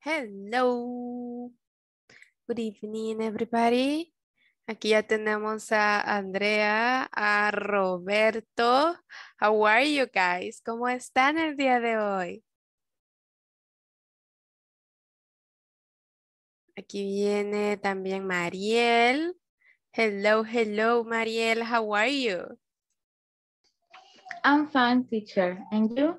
Hello. Good evening, everybody. Aquí ya tenemos a Andrea, a Roberto. How are you guys? ¿Cómo están el día de hoy? Aquí viene también Mariel. Hello, hello, Mariel. How are you? I'm fine, teacher. And you?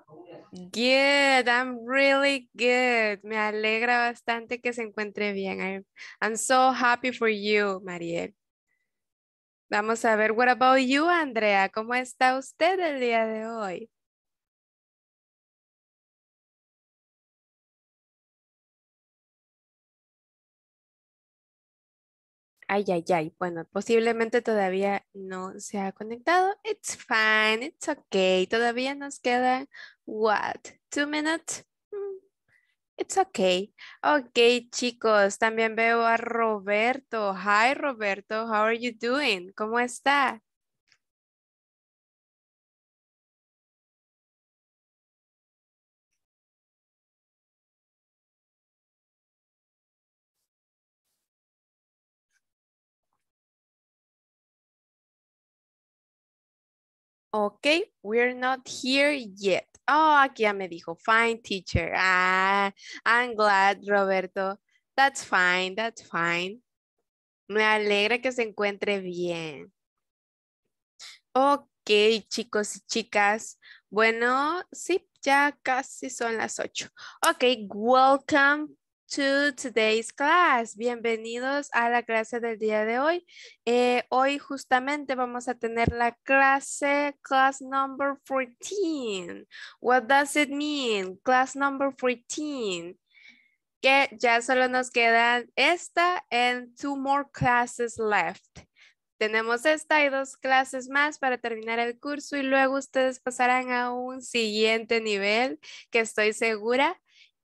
Good, I'm really good. Me alegra bastante que se encuentre bien. I'm, so happy for you, Mariel. Vamos a ver, what about you, Andrea? ¿Cómo está usted el día de hoy? Ay, ay, ay. Bueno, posiblemente todavía no se ha conectado. It's fine, it's okay. Todavía nos queda, what, two minutes? Mm, it's okay. Ok, chicos, también veo a Roberto. Hi, Roberto. How are you doing? ¿Cómo está? Ok, we're not here yet. Oh, aquí ya me dijo, fine teacher. Ah, I'm glad, Roberto. That's fine, that's fine. Me alegra que se encuentre bien. Ok, chicos y chicas. Bueno, sí, ya casi son las ocho. Ok, welcome to today's class. Bienvenidos a la clase del día de hoy. Eh, hoy justamente vamos a tener la clase, class number 14. What does it mean? Class number 14. Que ya solo nos quedan esta and two more classes left. Tenemos esta y dos clases más para terminar el curso y luego ustedes pasarán a un siguiente nivel que estoy segura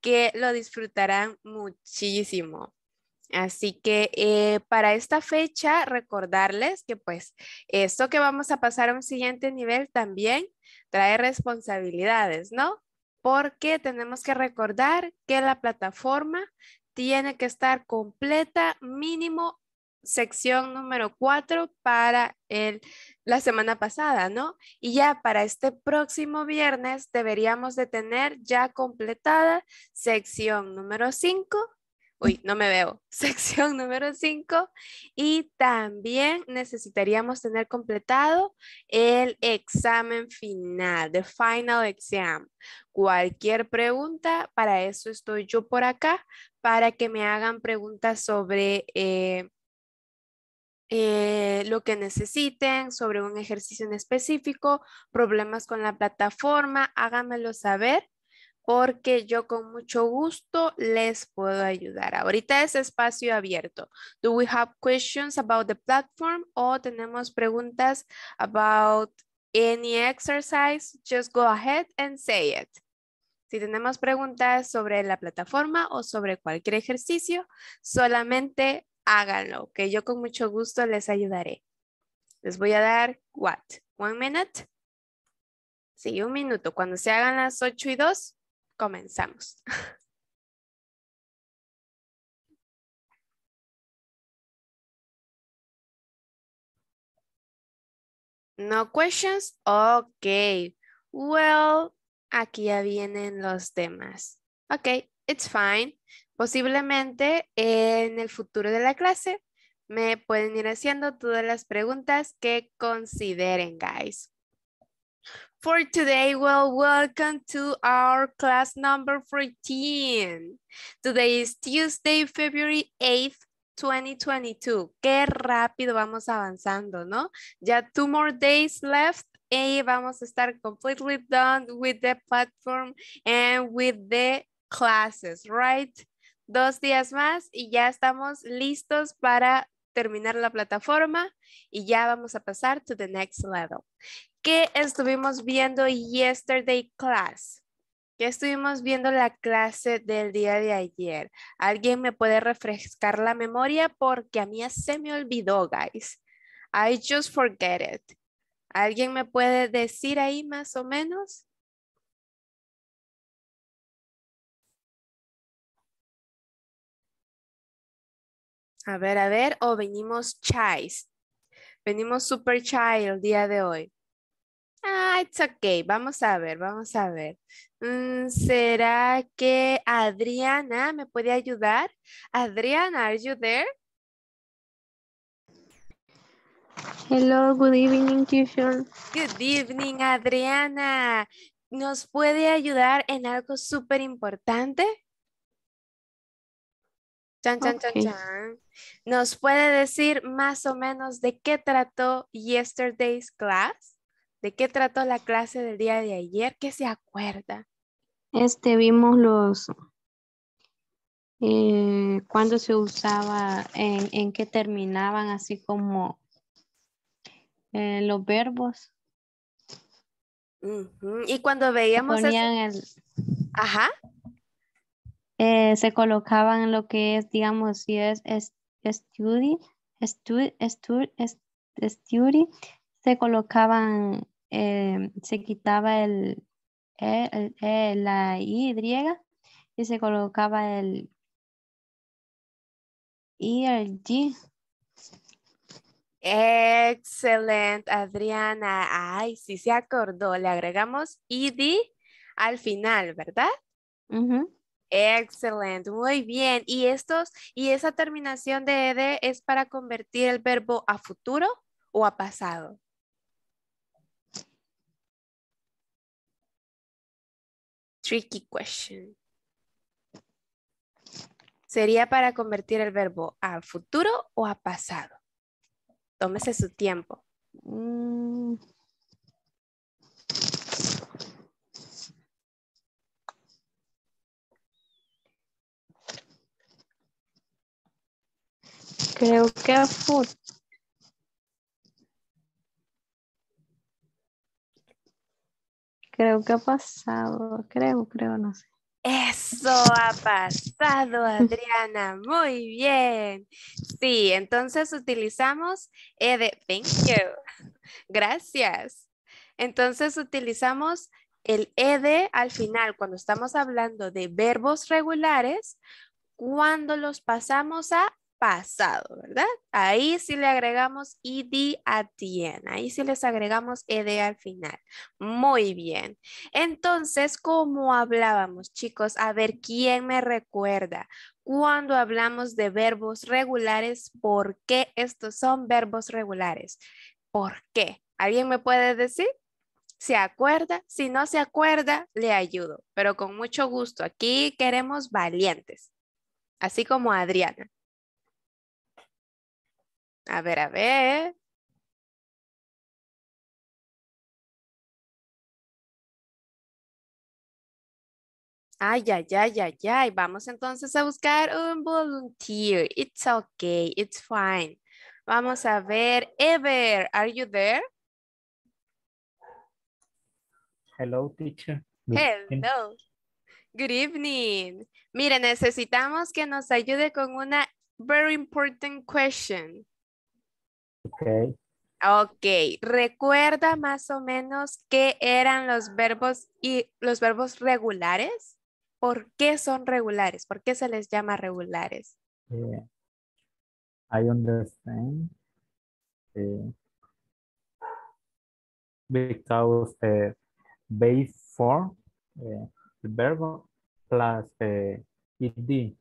que lo disfrutarán muchísimo. Así que eh, para esta fecha, recordarles que pues esto que vamos a pasar a un siguiente nivel también trae responsabilidades, ¿no? Porque tenemos que recordar que la plataforma tiene que estar completa mínimo sección número 4 para el la semana pasada, ¿no? Y ya para este próximo viernes deberíamos de tener ya completada sección número 5. Uy, no me veo. Sección número 5. Y también necesitaríamos tener completado el examen final, the final exam. Cualquier pregunta, para eso estoy yo por acá, para que me hagan preguntas sobre... Eh, eh, lo que necesiten sobre un ejercicio en específico, problemas con la plataforma, háganmelo saber porque yo con mucho gusto les puedo ayudar. Ahorita es espacio abierto. Do we have questions about the platform? O tenemos preguntas about any exercise? Just go ahead and say it. Si tenemos preguntas sobre la plataforma o sobre cualquier ejercicio, solamente háganlo, que yo con mucho gusto les ayudaré. Les voy a dar, what? One minute. Sí, un minuto. Cuando se hagan las ocho y dos, comenzamos. No questions? Ok. Well, aquí ya vienen los temas. Ok, it's fine. Posiblemente eh, en el futuro de la clase me pueden ir haciendo todas las preguntas que consideren, guys. For today, well, welcome to our class number 14. Today is Tuesday, February 8th, 2022. Qué rápido vamos avanzando, ¿no? Ya two more days left y vamos a estar completely done with the platform and with the classes, right? Dos días más y ya estamos listos para terminar la plataforma y ya vamos a pasar to the next level. ¿Qué estuvimos viendo yesterday class? ¿Qué estuvimos viendo la clase del día de ayer? ¿Alguien me puede refrescar la memoria? Porque a mí se me olvidó, guys. I just forget it. ¿Alguien me puede decir ahí más o menos? A ver, a ver, o venimos chais. Venimos super child el día de hoy. Ah, it's okay. Vamos a ver, vamos a ver. Mm, ¿Será que Adriana me puede ayudar? Adriana, are you there? Hello, good evening, teacher. Good evening, Adriana. ¿Nos puede ayudar en algo súper importante? ¿Nos puede decir más o menos de qué trató yesterday's class? ¿De qué trató la clase del día de ayer? ¿Qué se acuerda? Este, vimos los... Eh, cuando se usaba, en, en qué terminaban, así como eh, los verbos. Y cuando veíamos... Ponían el... Ajá. Eh, se colocaban lo que es, digamos, si es, estudi, study, estudi, se colocaban, eh, se quitaba el, eh, la Y y se colocaba el i, el G. Excelente, Adriana. Ay, sí se acordó. Le agregamos ID al final, ¿verdad? Excelente, muy bien. ¿Y estos y esa terminación de ed es para convertir el verbo a futuro o a pasado? Tricky question. Sería para convertir el verbo a futuro o a pasado. Tómese su tiempo. Mm. Creo que Creo que ha pasado, creo, creo, no sé. Eso ha pasado, Adriana. Muy bien. Sí, entonces utilizamos ed de thank you. Gracias. Entonces utilizamos el ED al final cuando estamos hablando de verbos regulares, cuando los pasamos a pasado, ¿verdad? Ahí sí le agregamos id a the Ahí sí les agregamos ed al final. Muy bien. Entonces, ¿cómo hablábamos, chicos? A ver, ¿quién me recuerda? Cuando hablamos de verbos regulares, ¿por qué estos son verbos regulares? ¿Por qué? ¿Alguien me puede decir? ¿Se acuerda? Si no se acuerda, le ayudo, pero con mucho gusto. Aquí queremos valientes, así como Adriana. A ver, a ver. Ay, ay, ay, ay, ay. Vamos entonces a buscar un volunteer. It's okay, it's fine. Vamos a ver, Ever, are you there? Hello, teacher. Hello. Good evening. Mire, necesitamos que nos ayude con una very important question. Ok. Ok, ¿recuerda más o menos qué eran los verbos y los verbos regulares? ¿Por qué son regulares? ¿Por qué se les llama regulares? Eh, I understand. Eh, because base eh, form, el verbo, plus it.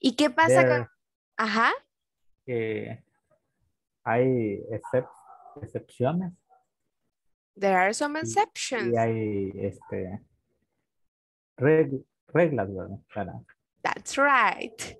¿Y qué pasa con...? Ajá hay excepciones. There are some exceptions. Y, hay este, reglas, That's right.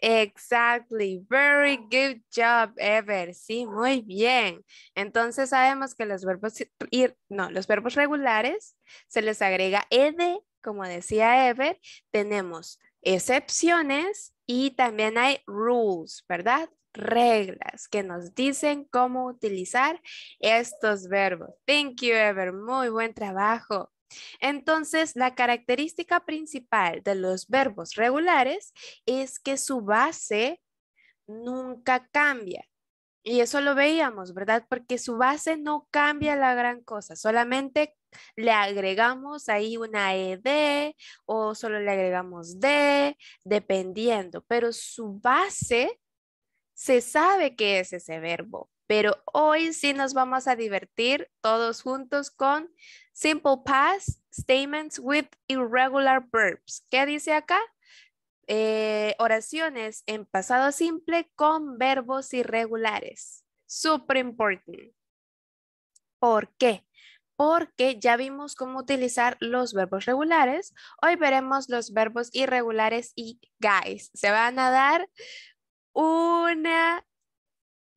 Exactly. Very good job, Ever. Sí, muy bien. Entonces sabemos que los verbos ir, no, los verbos regulares se les agrega ed, como decía Ever. Tenemos excepciones y también hay rules, ¿verdad? Reglas que nos dicen cómo utilizar estos verbos. Thank you, Ever. Muy buen trabajo. Entonces, la característica principal de los verbos regulares es que su base nunca cambia. Y eso lo veíamos, ¿verdad? Porque su base no cambia la gran cosa, solamente le agregamos ahí una ED o solo le agregamos D, dependiendo, pero su base se sabe que es ese verbo. Pero hoy sí nos vamos a divertir todos juntos con simple past statements with irregular verbs. ¿Qué dice acá? Eh, oraciones en pasado simple con verbos irregulares. Super important. ¿Por qué? porque ya vimos cómo utilizar los verbos regulares. Hoy veremos los verbos irregulares y guys. Se van a dar una,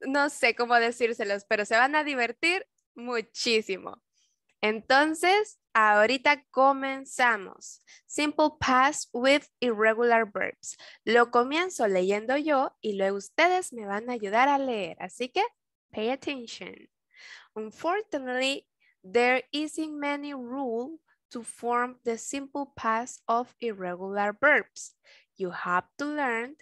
no sé cómo decírselos, pero se van a divertir muchísimo. Entonces, ahorita comenzamos. Simple past with irregular verbs. Lo comienzo leyendo yo y luego ustedes me van a ayudar a leer. Así que, pay attention. Unfortunately, There isn't many rule to form the simple past of irregular verbs. You have to learn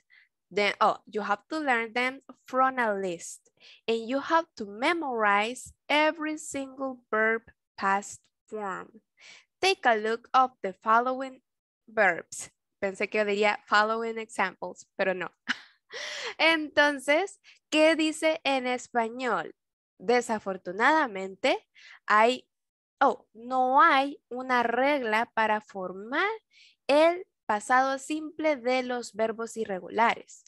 them, oh, you have to learn them from a list and you have to memorize every single verb past form. Take a look of the following verbs. Pensé que diría following examples, pero no. Entonces, ¿qué dice en español? Desafortunadamente, hay, oh, no hay una regla para formar el pasado simple de los verbos irregulares.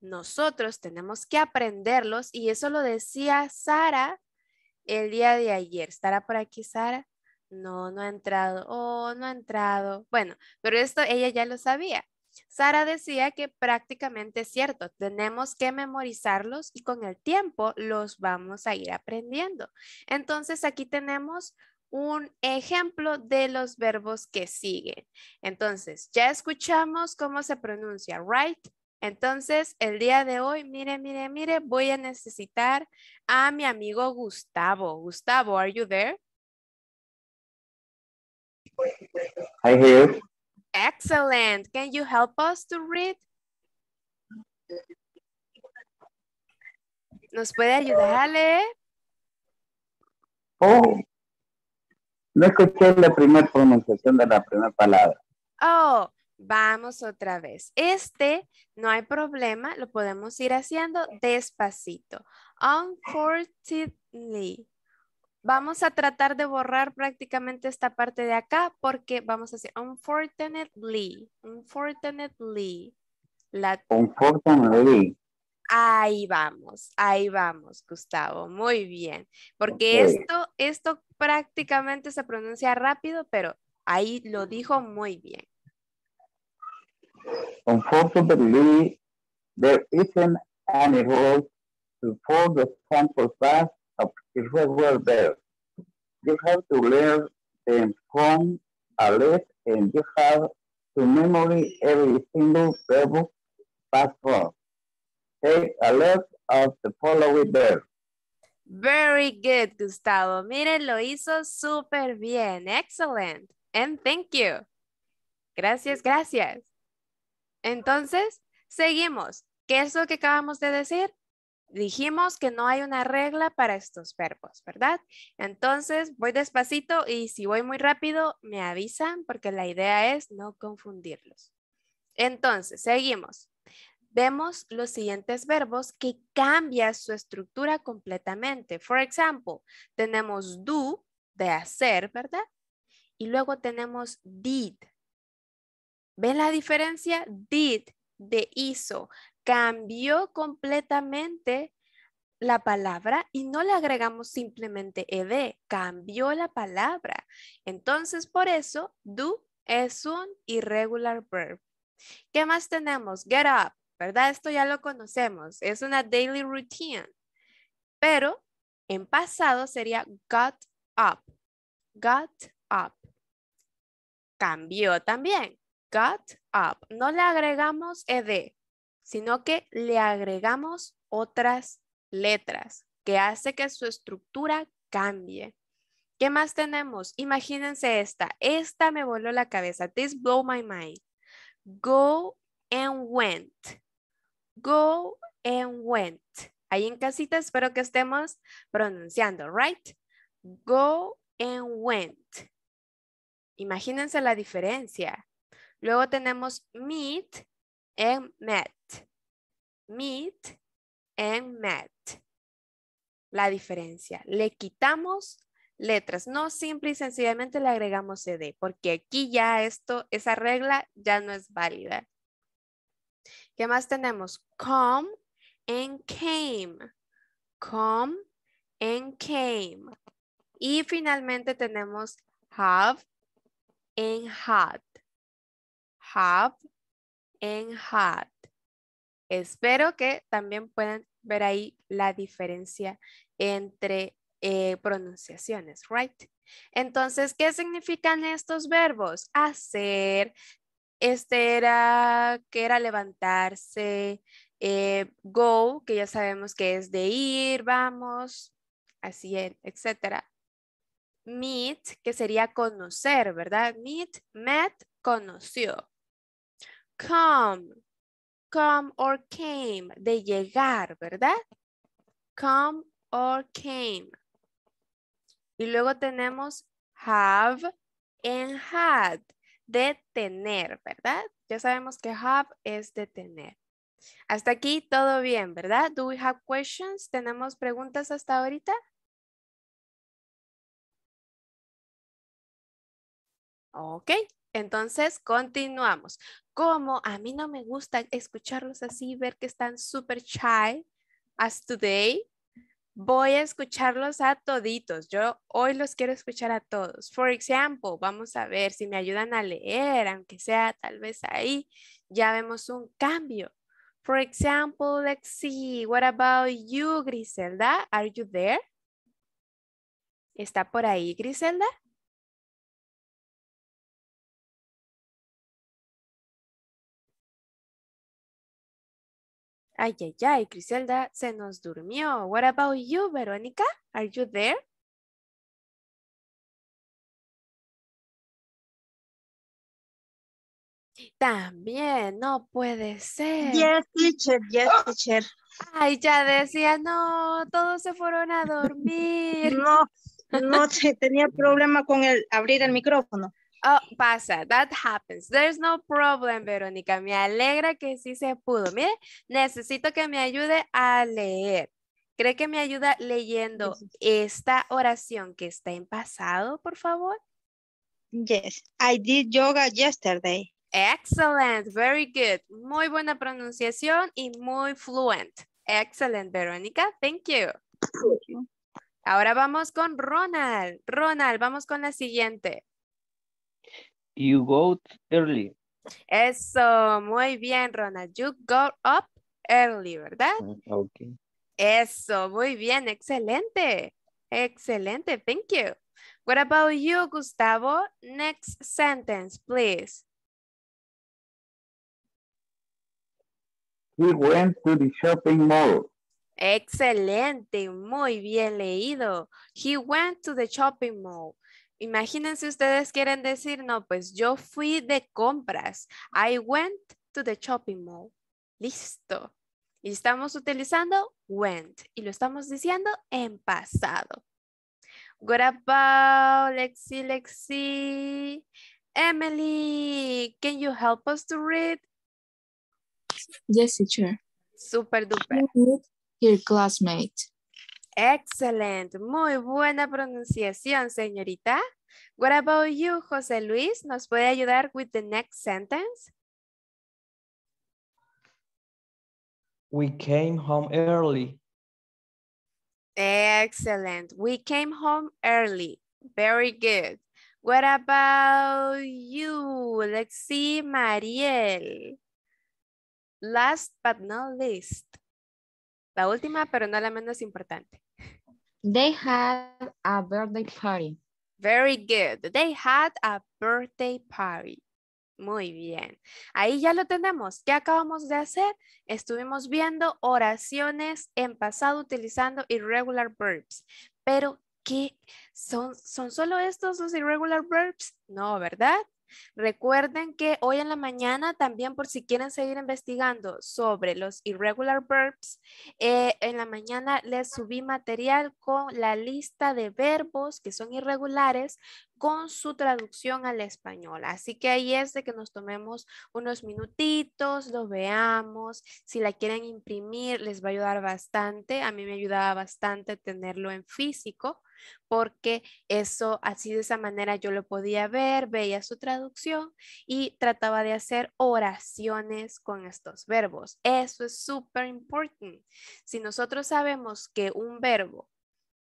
Nosotros tenemos que aprenderlos y eso lo decía Sara el día de ayer. ¿Estará por aquí Sara? No, no ha entrado. Oh, no ha entrado. Bueno, pero esto ella ya lo sabía. Sara decía que prácticamente es cierto, tenemos que memorizarlos y con el tiempo los vamos a ir aprendiendo. Entonces aquí tenemos un ejemplo de los verbos que siguen. Entonces, ya escuchamos cómo se pronuncia, right? Entonces, el día de hoy, mire, mire, mire, voy a necesitar a mi amigo Gustavo. Gustavo, are you there? I Excellent. Can you help us to read? ¿Nos puede ayudar a leer? Oh, no escuché la primera pronunciación de la primera palabra. Oh, vamos otra vez. Este, no hay problema, lo podemos ir haciendo despacito. Unfortunately. Vamos a tratar de borrar prácticamente esta parte de acá porque vamos a decir, unfortunately, unfortunately. Ahí vamos, ahí vamos, Gustavo. Muy bien. Porque esto, esto prácticamente se pronuncia rápido, pero ahí lo dijo muy bien. Unfortunately, there isn't any appreciable there. You have to learn them from a list and you have to memory every single verb password. Take a list of the following verb. Very good, Gustavo. Miren, lo hizo super bien. Excellent. And thank you. Gracias, gracias. Entonces, seguimos. ¿Qué es lo que acabamos de decir? dijimos que no hay una regla para estos verbos, ¿verdad? Entonces voy despacito y si voy muy rápido me avisan porque la idea es no confundirlos. Entonces, seguimos. Vemos los siguientes verbos que cambian su estructura completamente. Por ejemplo, tenemos do, de hacer, ¿verdad? Y luego tenemos did. ¿Ven la diferencia? Did de hizo cambió completamente la palabra y no le agregamos simplemente ed, cambió la palabra. Entonces, por eso, do es un irregular verb. ¿Qué más tenemos? Get up, ¿verdad? Esto ya lo conocemos, es una daily routine. Pero en pasado sería got up, got up. Cambió también, got up. No le agregamos ed, sino que le agregamos otras letras que hace que su estructura cambie. ¿Qué más tenemos? Imagínense esta. Esta me voló la cabeza. This blow my mind. Go and went. Go and went. Ahí en casita espero que estemos pronunciando, right? Go and went. Imagínense la diferencia. Luego tenemos meet and met meet and met. La diferencia. Le quitamos letras. No simple y sencillamente le agregamos CD, porque aquí ya esto, esa regla ya no es válida. ¿Qué más tenemos? Come and came. Come and came. Y finalmente tenemos have and had. Have and had. Espero que también puedan ver ahí la diferencia entre eh, pronunciaciones, right? Entonces, ¿qué significan estos verbos? Hacer, este era, que era levantarse, eh, go, que ya sabemos que es de ir, vamos, así, etc. Meet, que sería conocer, ¿verdad? Meet, met, conoció. Come, come or came, de llegar, ¿verdad? Come or came. Y luego tenemos have and had, de tener, ¿verdad? Ya sabemos que have es de tener. Hasta aquí todo bien, ¿verdad? Do we have questions? ¿Tenemos preguntas hasta ahorita? Ok, entonces, continuamos. Como a mí no me gusta escucharlos así, ver que están súper shy as today, voy a escucharlos a toditos. Yo hoy los quiero escuchar a todos. For example, vamos a ver si me ayudan a leer, aunque sea tal vez ahí, ya vemos un cambio. For example, let's see, what about you, Griselda? Are you there? ¿Está por ahí, Griselda? Ay, ay, ay, Griselda se nos durmió. What about you, Verónica? Are you there? También, no puede ser. Yes, teacher, yes, teacher. Ay, ya decía, no, todos se fueron a dormir. No, no, tenía problema con el abrir el micrófono. Oh, pasa, that happens. There's no problem, Verónica. Me alegra que sí se pudo. Mire, necesito que me ayude a leer. ¿Cree que me ayuda leyendo esta oración que está en pasado, por favor? Yes, I did yoga yesterday. Excellent, very good. Muy buena pronunciación y muy fluent. Excellent, Verónica. Thank you. Thank you. Ahora vamos con Ronald. Ronald, vamos con la siguiente. You go early. Eso, muy bien, Ronald. You go up early, ¿verdad? Ah, ok. Eso, muy bien, excelente. Excelente, thank you. What about you, Gustavo? Next sentence, please. We went to the shopping mall. Excelente, muy bien leído. He went to the shopping mall. Imagínense ustedes quieren decir, no, pues yo fui de compras. I went to the shopping mall. Listo. Y estamos utilizando went y lo estamos diciendo en pasado. What about Lexi, Lexi? Emily, can you help us to read? Yes, teacher. Super duper. your classmate. ¡Excelente! Muy buena pronunciación, señorita. What about you, José Luis? ¿Nos puede ayudar with the next sentence? We came home early. Excellent. We came home early. Very good. What about you? Let's Mariel. Last but not least. La última, pero no la menos importante. They had a birthday party. Very good. They had a birthday party. Muy bien. Ahí ya lo tenemos. ¿Qué acabamos de hacer? Estuvimos viendo oraciones en pasado utilizando irregular verbs. Pero, ¿qué? ¿Son, son solo estos los irregular verbs? No, ¿verdad? Recuerden que hoy en la mañana también por si quieren seguir investigando sobre los irregular verbs, eh, en la mañana les subí material con la lista de verbos que son irregulares con su traducción al español. Así que ahí es de que nos tomemos unos minutitos, lo veamos. Si la quieren imprimir, les va a ayudar bastante. A mí me ayudaba bastante tenerlo en físico porque eso así de esa manera yo lo podía ver, veía su traducción y trataba de hacer oraciones con estos verbos. Eso es súper importante. Si nosotros sabemos que un verbo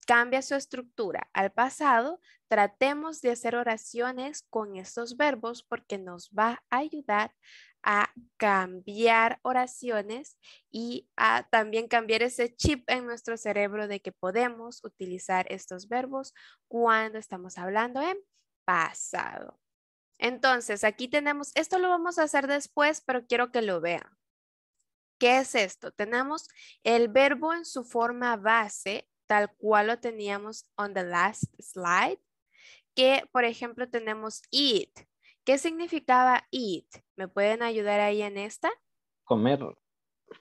cambia su estructura al pasado, tratemos de hacer oraciones con estos verbos porque nos va a ayudar a cambiar oraciones y a también cambiar ese chip en nuestro cerebro de que podemos utilizar estos verbos cuando estamos hablando en pasado. Entonces, aquí tenemos, esto lo vamos a hacer después, pero quiero que lo vean. ¿Qué es esto? Tenemos el verbo en su forma base, tal cual lo teníamos on the last slide, que por ejemplo tenemos it. ¿Qué significaba eat? ¿Me pueden ayudar ahí en esta? Comer.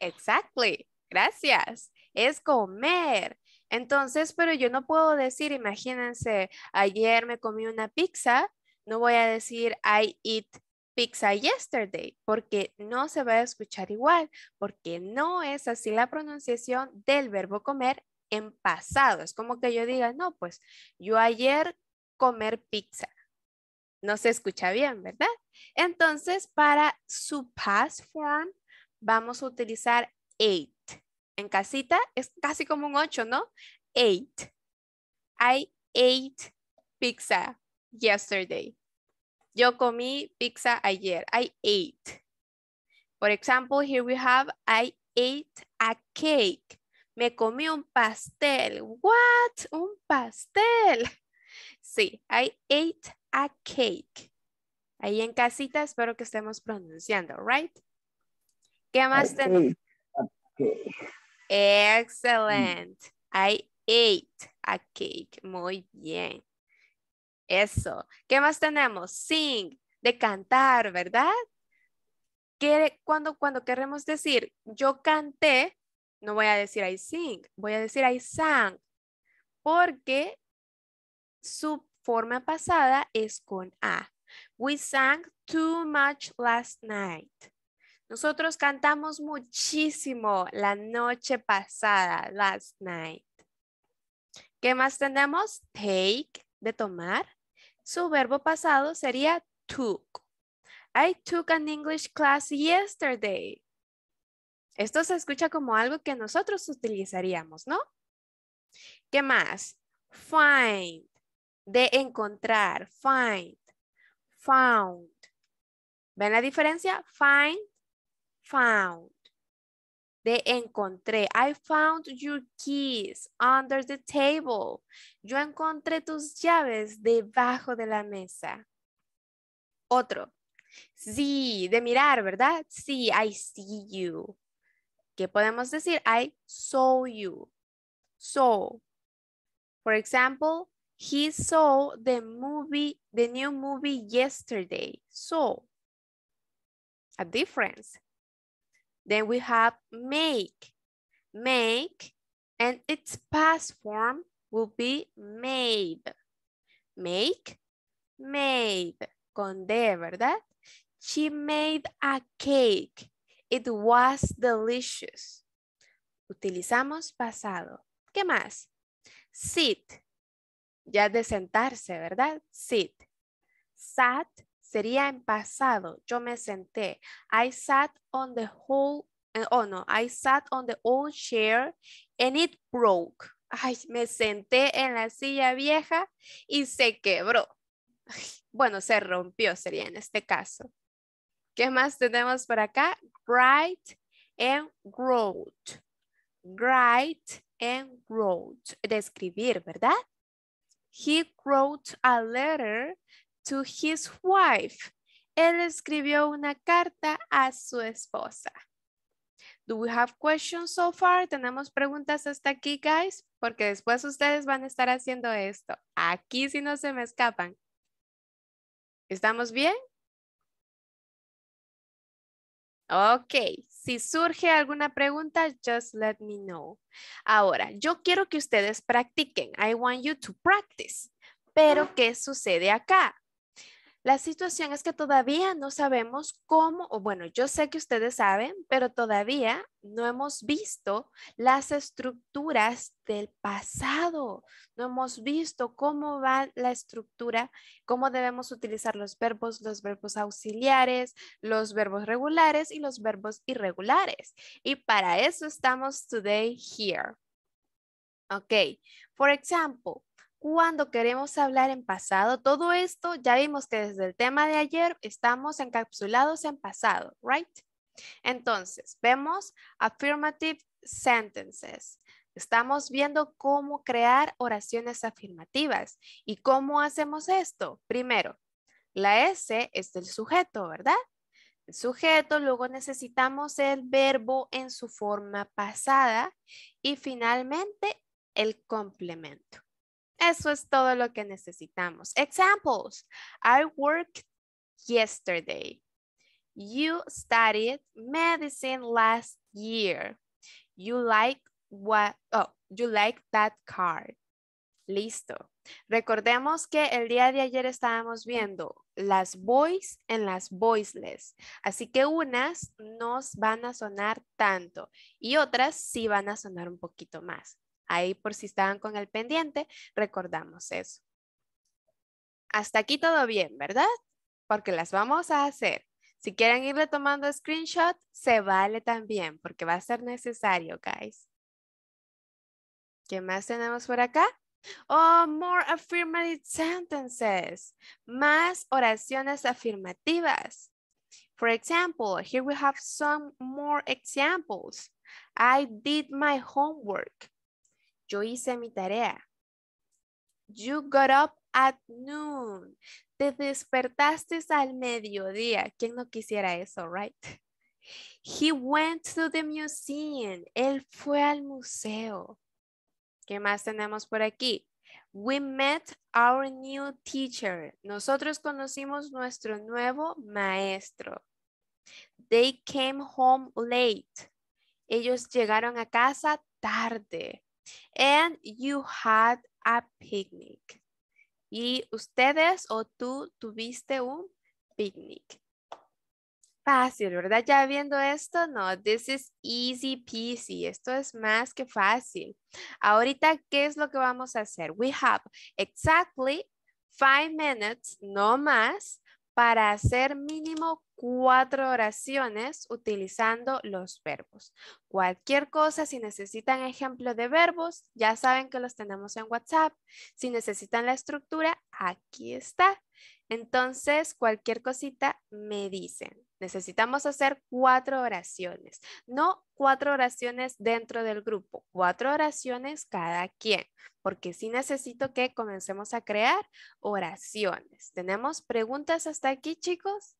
Exactly. Gracias. Es comer. Entonces, pero yo no puedo decir, imagínense, ayer me comí una pizza, no voy a decir I eat pizza yesterday, porque no se va a escuchar igual, porque no es así la pronunciación del verbo comer en pasado. Es como que yo diga, no, pues yo ayer comer pizza no se escucha bien, ¿verdad? Entonces, para su past vamos a utilizar eight. En casita es casi como un 8, ¿no? Eight. I ate pizza yesterday. Yo comí pizza ayer. I ate. For example, here we have I ate a cake. Me comí un pastel. What? Un pastel. Sí, I ate a cake. Ahí en casita espero que estemos pronunciando, right? ¿Qué más tenemos? Excelente. Excellent. I ate a cake. Muy bien. Eso. ¿Qué más tenemos? Sing, de cantar, ¿verdad? Que cuando, cuando queremos decir yo canté, no voy a decir I sing, voy a decir I sang, porque su forma pasada es con A. We sang too much last night. Nosotros cantamos muchísimo la noche pasada, last night. ¿Qué más tenemos? Take, de tomar. Su verbo pasado sería took. I took an English class yesterday. Esto se escucha como algo que nosotros utilizaríamos, ¿no? ¿Qué más? Find de encontrar, find, found. ¿Ven la diferencia? Find, found. De encontré. I found your keys under the table. Yo encontré tus llaves debajo de la mesa. Otro. Sí, de mirar, ¿verdad? Sí, I see you. ¿Qué podemos decir? I saw you. So, for example, He saw the movie, the new movie yesterday. So, a difference. Then we have make. Make and its past form will be made. Make, made. Con D, ¿verdad? She made a cake. It was delicious. Utilizamos pasado. ¿Qué más? Sit. ya de sentarse, ¿verdad? Sit. Sat sería en pasado, yo me senté. I sat on the whole, eh, oh no, I sat on the old chair and it broke. me senté en la silla vieja y se quebró. bueno, se rompió sería en este caso. ¿Qué más tenemos por acá? Write and wrote. Write and wrote. Describir, ¿verdad? He wrote a letter to his wife. Él escribió una carta a su esposa. Do we have questions so far? ¿Tenemos preguntas hasta aquí, guys? Porque después ustedes van a estar haciendo esto. Aquí si no se me escapan. ¿Estamos bien? Ok, si surge alguna pregunta, just let me know. Ahora, yo quiero que ustedes practiquen. I want you to practice. Pero, ¿qué sucede acá? La situación es que todavía no sabemos cómo, o bueno, yo sé que ustedes saben, pero todavía no hemos visto las estructuras del pasado, no hemos visto cómo va la estructura, cómo debemos utilizar los verbos, los verbos auxiliares, los verbos regulares y los verbos irregulares. Y para eso estamos today here. Ok, for example, cuando queremos hablar en pasado, todo esto ya vimos que desde el tema de ayer estamos encapsulados en pasado, right? Entonces, vemos affirmative sentences. Estamos viendo cómo crear oraciones afirmativas. ¿Y cómo hacemos esto? Primero, la S es el sujeto, ¿verdad? El sujeto, luego necesitamos el verbo en su forma pasada y finalmente el complemento. Eso es todo lo que necesitamos. Examples. I worked yesterday. You studied medicine last year. You like what, oh, you like that card. Listo. Recordemos que el día de ayer estábamos viendo las voice en las voiceless. Así que unas nos van a sonar tanto y otras sí van a sonar un poquito más. Ahí por si estaban con el pendiente, recordamos eso. Hasta aquí todo bien, ¿verdad? Porque las vamos a hacer. Si quieren irle tomando screenshot, se vale también porque va a ser necesario, guys. ¿Qué más tenemos por acá? Oh, more affirmative sentences. Más oraciones afirmativas. For example, here we have some more examples. I did my homework. Yo hice mi tarea. You got up at noon. Te despertaste al mediodía. ¿Quién no quisiera eso, right? He went to the museum. Él fue al museo. ¿Qué más tenemos por aquí? We met our new teacher. Nosotros conocimos nuestro nuevo maestro. They came home late. Ellos llegaron a casa tarde. And you had a picnic. Y ustedes o tú tuviste un picnic. Fácil, ¿verdad? Ya viendo esto, no, this is easy peasy. Esto es más que fácil. Ahorita, ¿qué es lo que vamos a hacer? We have exactly five minutes, no más, para hacer mínimo cuatro oraciones utilizando los verbos. Cualquier cosa, si necesitan ejemplo de verbos, ya saben que los tenemos en WhatsApp. Si necesitan la estructura, aquí está. Entonces, cualquier cosita me dicen. Necesitamos hacer cuatro oraciones, no cuatro oraciones dentro del grupo, cuatro oraciones cada quien, porque sí necesito que comencemos a crear oraciones. ¿Tenemos preguntas hasta aquí, chicos?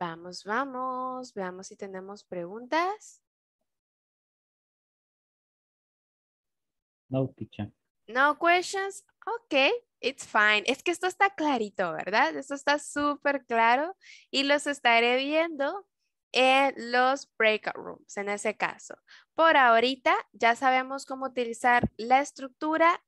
Vamos, vamos, veamos si tenemos preguntas. No, teacher. No questions. Ok, it's fine. Es que esto está clarito, ¿verdad? Esto está súper claro y los estaré viendo en los breakout rooms en ese caso. Por ahorita ya sabemos cómo utilizar la estructura.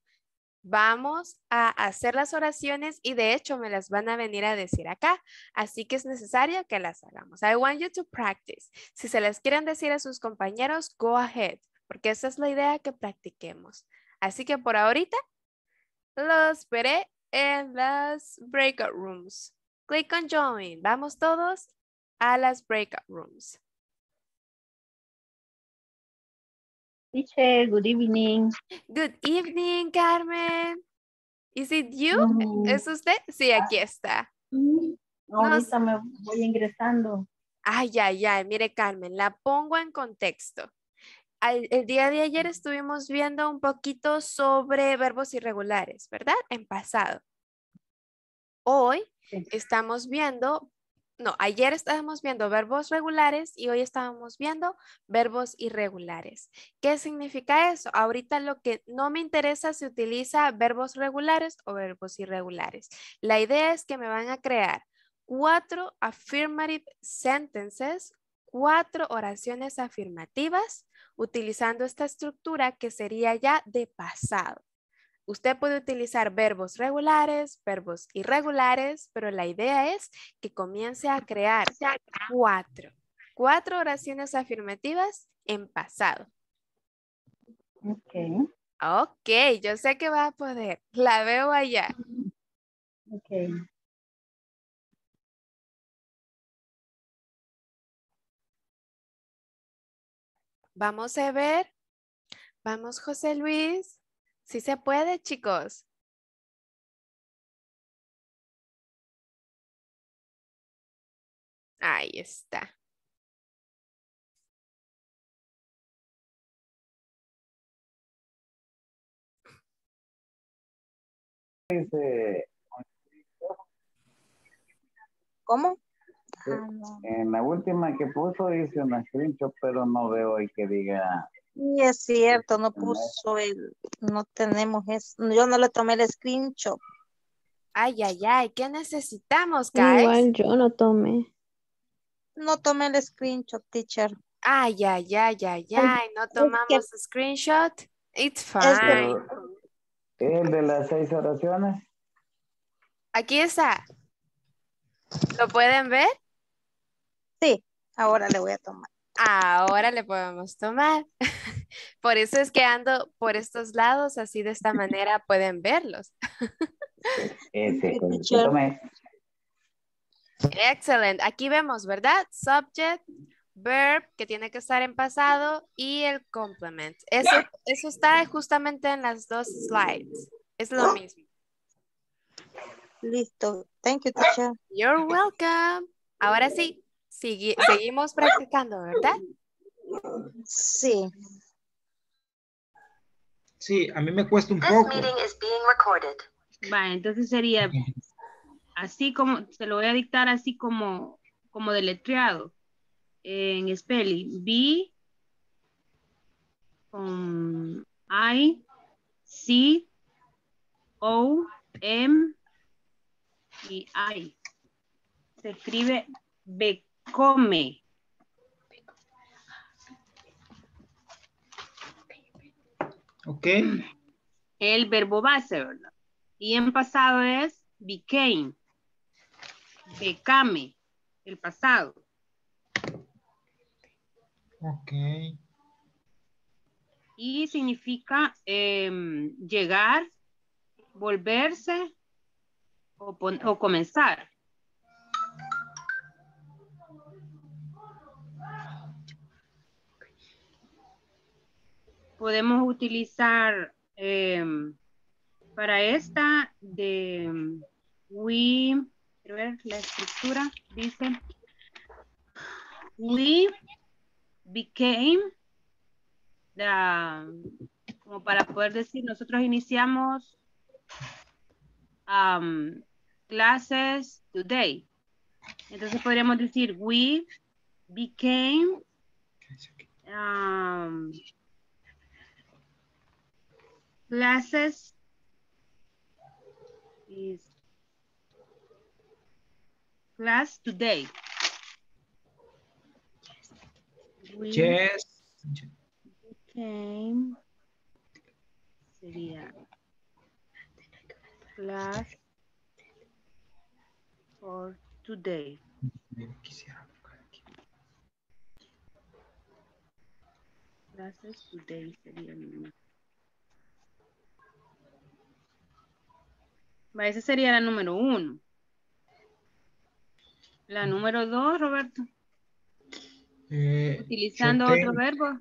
Vamos a hacer las oraciones y de hecho me las van a venir a decir acá. Así que es necesario que las hagamos. I want you to practice. Si se las quieren decir a sus compañeros, go ahead. Porque esa es la idea que practiquemos. Así que por ahorita los veré en las breakout rooms. Click on join. Vamos todos a las breakout rooms. good evening. Good evening, Carmen. Is it you? Mm. ¿Es usted? Sí, aquí está. Mm. Ahorita me voy ingresando. Ay, ya, ya. Mire, Carmen, la pongo en contexto el día de ayer estuvimos viendo un poquito sobre verbos irregulares, ¿verdad? En pasado. Hoy estamos viendo, no, ayer estábamos viendo verbos regulares y hoy estábamos viendo verbos irregulares. ¿Qué significa eso? Ahorita lo que no me interesa si utiliza verbos regulares o verbos irregulares. La idea es que me van a crear cuatro affirmative sentences, cuatro oraciones afirmativas utilizando esta estructura que sería ya de pasado. Usted puede utilizar verbos regulares, verbos irregulares, pero la idea es que comience a crear cuatro, cuatro oraciones afirmativas en pasado. Ok. Ok, yo sé que va a poder. La veo allá. Ok. Vamos a ver. Vamos, José Luis. Si se puede, chicos. Ahí está. ¿Cómo? Eh, ah, en la última que puso hice una screenshot, pero no veo ahí que diga. Y es cierto, no este, puso el, no tenemos eso, yo no le tomé el screenshot. Ay, ay, ay, ¿qué necesitamos, guys? Igual yo no tomé. No tomé el screenshot, teacher. Ay, ay, ay, ay, ay, no tomamos screenshot. It's fine. ¿El de las seis oraciones? Aquí está. ¿Lo pueden ver? Sí, ahora le voy a tomar. Ahora le podemos tomar. Por eso es que ando por estos lados, así de esta manera pueden verlos. Excelente. Aquí vemos, ¿verdad? Subject, verb, que tiene que estar en pasado, y el complement. Eso, eso está justamente en las dos slides. Es lo mismo. Listo. Thank you, teacher. You're welcome. Ahora sí, seguimos practicando, ¿verdad? Sí. Sí, a mí me cuesta un poco. Meeting is being recorded. entonces sería así como, se lo voy a dictar así como, como deletreado en spelling. B con I C O M y I. Se escribe B come. Ok. El verbo base, ¿verdad? Y en pasado es became. Became. El pasado. Ok. Y significa em, llegar, volverse o comenzar. podemos utilizar em, para esta de em, we, ver la estructura, dice we became como para poder decir, nosotros iniciamos clases today. Entonces podríamos decir we became um, classes is class today? We yes. Became sería class for today. Clases today sería Esa sería la número uno. La número dos, Roberto. Eh, Utilizando otro verbo.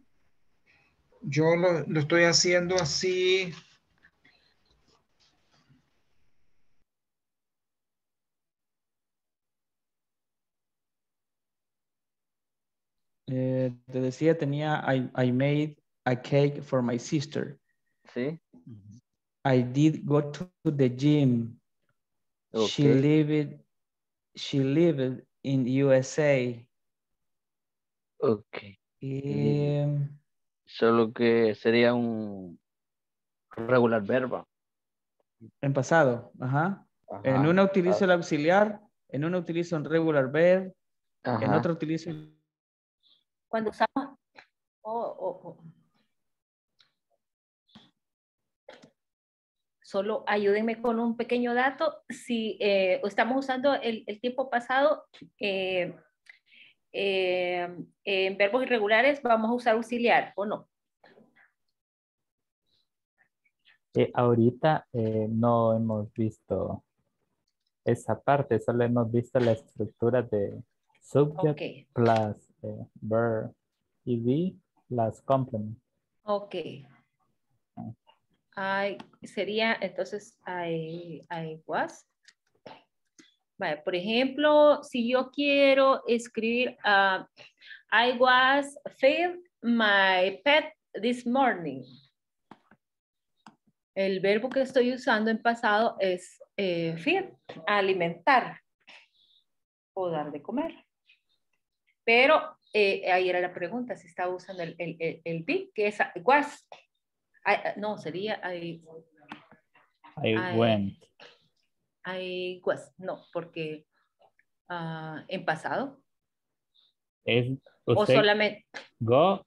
Yo lo, estoy haciendo así. Eh, te decía, tenía I, made a cake for my sister. Sí. I did go to the gym. Okay. She lived she lived in USA. Okay. Em, Solo que sería un regular verbo. En pasado, ajá. En uno utilizo el ah. auxiliar, en uno utilizo un regular verb, en otro utilizo... Cuando usamos... Solo ayúdenme con un pequeño dato. Si eh, estamos usando el, tiempo pasado, eh, eh, en verbos irregulares vamos a usar auxiliar o no. ahorita no hemos visto esa parte, solo hemos visto la estructura de subject plus verb y be plus complement. Ok, sería entonces I, was. por ejemplo, si yo quiero escribir ah, I was feed my pet this morning. El verbo que estoy usando en pasado es eh, feed, alimentar o dar de comer. Pero eh, ahí era la pregunta, si estaba usando el, el, be, que es ah, was. Ah, no, sería I, I, went. I was, no, porque ah, en pasado. Es o solamente. Go,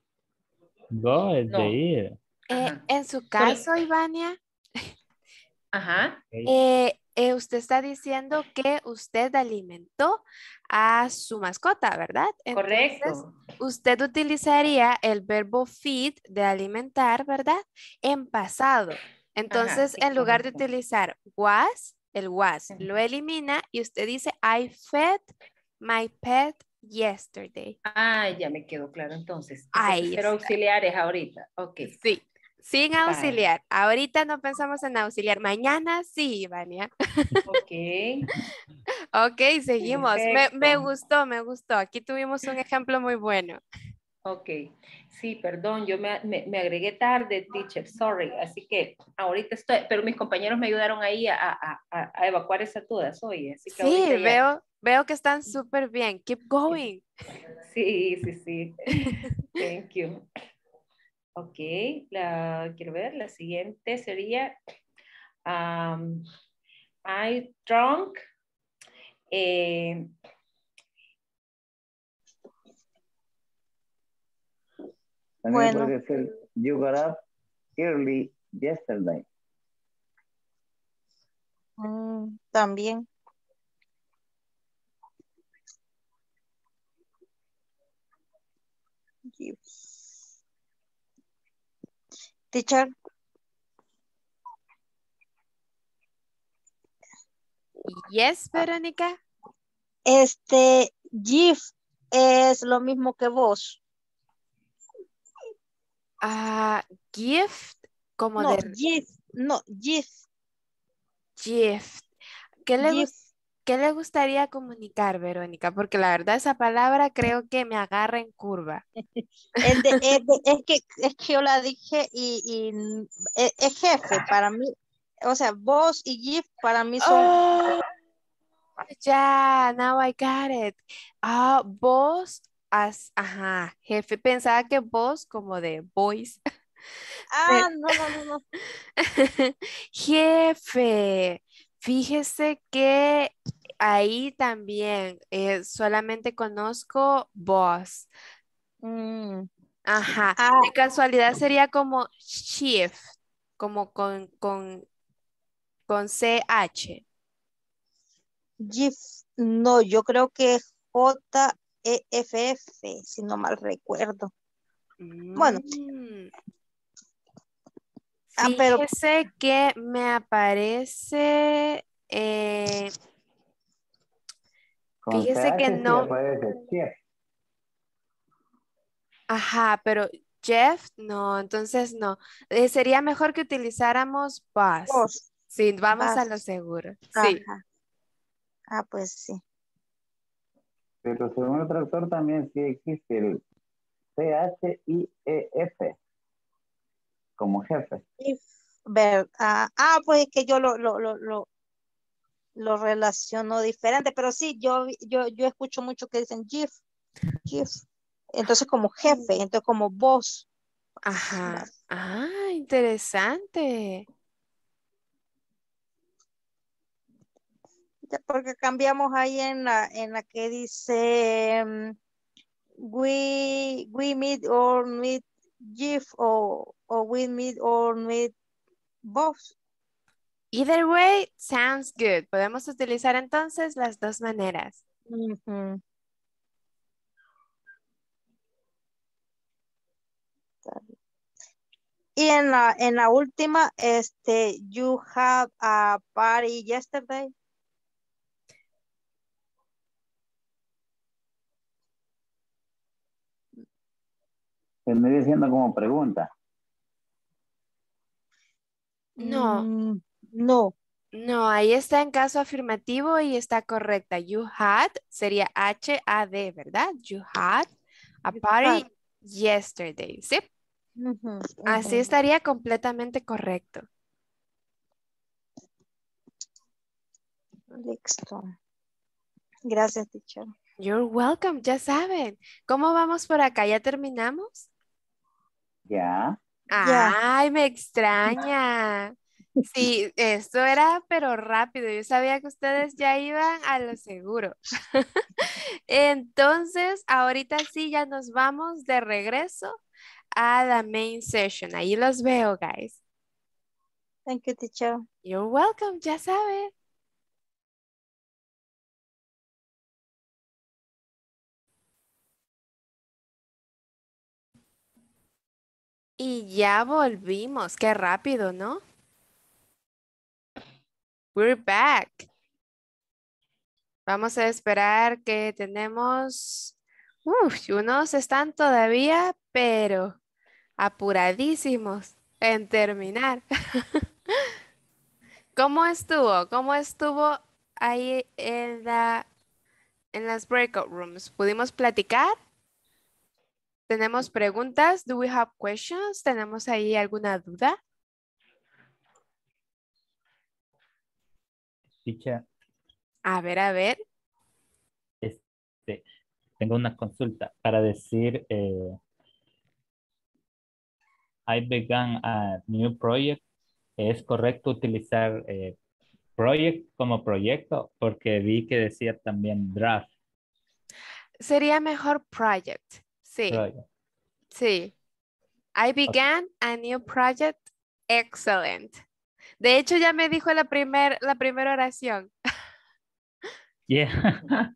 go es de ir. Eh, en su caso, Ivania, ajá. Eh, eh, usted está diciendo que usted alimentó a su mascota, ¿verdad? Correcto. Usted utilizaría el verbo feed de alimentar, ¿verdad? En pasado. Entonces, en lugar de utilizar was, el was lo elimina y usted dice I fed my pet yesterday. Ah, ya me quedó claro entonces. Ahí pero auxiliares ahorita. Ok. Sí. Sin auxiliar. Ahorita no pensamos en auxiliar. Mañana sí, Ivania. Ok. ok, seguimos. Me, gustó, me gustó. Aquí tuvimos un ejemplo muy bueno. Ok. Sí, perdón, yo me, agregué tarde, teacher, sorry. Así que ahorita estoy, pero mis compañeros me ayudaron ahí a, evacuar esas dudas hoy. sí, veo, veo que están mm. súper bien. Keep going. Sí, sí, sí. Thank you. Ok, la, quiero ver, la siguiente sería um, I drunk eh, También bueno. puede ser you got up early yesterday. Mm, también teacher. Yes, Verónica. Este, GIF es lo mismo que vos. Ah, gift, como no, de... GIF, no, GIF. GIF. ¿Qué le gusta? ¿Qué le gustaría comunicar, Verónica? Porque la verdad esa palabra creo que me agarra en curva. es, que, es yo la dije y, e, es jefe para mí. O sea, voz y GIF para mí son... Oh, ya, now I got it. Ah, voz ajá, jefe, pensaba que vos como de voice. Ah, no, no, no. jefe, fíjese que ahí también eh, solamente conozco Boss. Mm. Ajá. Ah. De casualidad sería como Shift, como con, con, CH. GIF, no, yo creo que e f si no mal recuerdo. Bueno. Mm. Ah, pero... sé que me aparece eh, Fíjese que no. Ajá, pero Jeff, no, entonces no. Eh, sería mejor que utilizáramos bus. Sí, vamos a lo seguro. Sí. Ah, pues sí. Pero según el traductor también sí existe el C-H-I-E-F como jefe. ver, ah, ah, pues es que yo lo lo relaciono diferente, pero sí, yo, yo, yo escucho mucho que dicen GIF, GIF. Entonces como jefe, entonces como voz. Ajá. Ah, interesante. Porque cambiamos ahí en la, en la que dice em, we, we meet or meet GIF o, o we meet or meet boss Either way sounds good. Podemos utilizar entonces las dos maneras. Y en la, en la última, este, you had a party yesterday. Te me diciendo como pregunta. No. Mm. No. No, ahí está en caso afirmativo y está correcta. You had sería H-A-D, ¿verdad? You had a party yesterday, ¿sí? Así estaría completamente correcto. Listo. Gracias, teacher. You're welcome, ya saben. ¿Cómo vamos por acá? ¿Ya terminamos? Ya. Ay, me extraña. Sí, esto era pero rápido. Yo sabía que ustedes ya iban a lo seguro. Entonces, ahorita sí, ya nos vamos de regreso a la main session. Ahí los veo, guys. Thank you, teacher. You're welcome, ya saben Y ya volvimos, qué rápido, ¿no? We're back. Vamos a esperar que tenemos... Uf, unos están todavía, pero apuradísimos en terminar. ¿Cómo estuvo? ¿Cómo estuvo ahí en, la, en las breakout rooms? ¿Pudimos platicar? ¿Tenemos preguntas? ¿Do we have questions? ¿Tenemos ahí alguna duda? A ver, a ver. Este, tengo una consulta para decir, eh, I began a new project. ¿Es correcto utilizar eh, project como proyecto? Porque vi que decía también draft. Sería mejor project, sí. Sí. I began a new project. Excelente. De hecho, ya me dijo la, la primera oración.